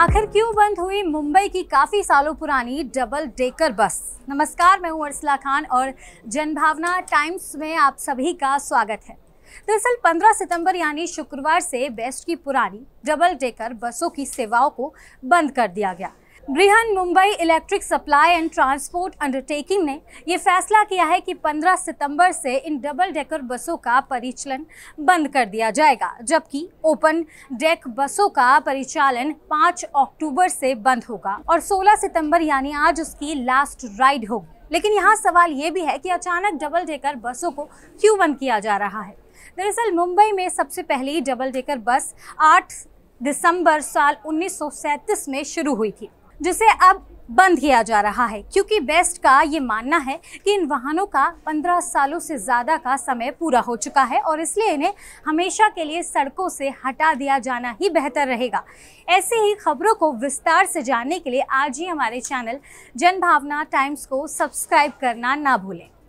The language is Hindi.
आखिर क्यों बंद हुई मुंबई की काफ़ी सालों पुरानी डबल डेकर बस नमस्कार मैं हूं अर्सला खान और जनभावना टाइम्स में आप सभी का स्वागत है दरअसल 15 सितंबर यानी शुक्रवार से बेस्ट की पुरानी डबल डेकर बसों की सेवाओं को बंद कर दिया गया Brihan Mumbai electric supply and transport undertaking ने यह फैसला किया है कि 15 सितंबर से इन डबल डेकर बसों का परिचालन बंद कर दिया जाएगा जबकि ओपन डेक बसों का परिचालन 5 अक्टूबर से बंद होगा और 16 सितंबर यानी आज उसकी लास्ट राइड होगी लेकिन यहाँ सवाल ये भी है कि अचानक डबल डेकर बसों को क्यों बंद किया जा रहा है दरअसल मुंबई में सबसे पहली डबल डेकर बस आठ दिसंबर साल 1937 में शुरू हुई थी जिसे अब बंद किया जा रहा है क्योंकि बेस्ट का ये मानना है कि इन वाहनों का 15 सालों से ज़्यादा का समय पूरा हो चुका है और इसलिए इन्हें हमेशा के लिए सड़कों से हटा दिया जाना ही बेहतर रहेगा ऐसे ही खबरों को विस्तार से जानने के लिए आज ही हमारे चैनल जनभावना टाइम्स को सब्सक्राइब करना ना भूलें